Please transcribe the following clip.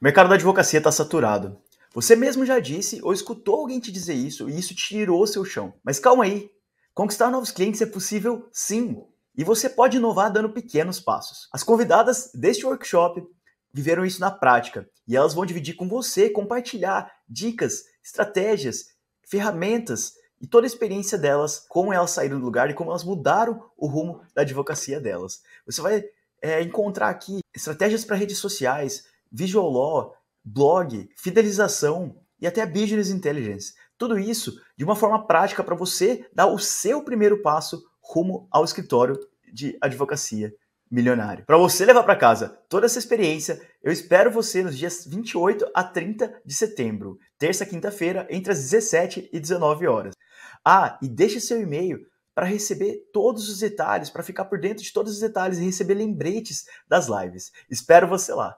O mercado da advocacia está saturado. Você mesmo já disse ou escutou alguém te dizer isso e isso tirou seu chão. Mas calma aí! Conquistar novos clientes é possível sim! E você pode inovar dando pequenos passos. As convidadas deste workshop viveram isso na prática e elas vão dividir com você, compartilhar dicas, estratégias, ferramentas e toda a experiência delas, como elas saíram do lugar e como elas mudaram o rumo da advocacia delas. Você vai é, encontrar aqui estratégias para redes sociais, visual law, blog, fidelização e até business intelligence. Tudo isso de uma forma prática para você dar o seu primeiro passo rumo ao escritório de advocacia milionário. Para você levar para casa toda essa experiência, eu espero você nos dias 28 a 30 de setembro, terça quinta-feira, entre as 17 e 19 horas. Ah, e deixe seu e-mail para receber todos os detalhes, para ficar por dentro de todos os detalhes e receber lembretes das lives. Espero você lá.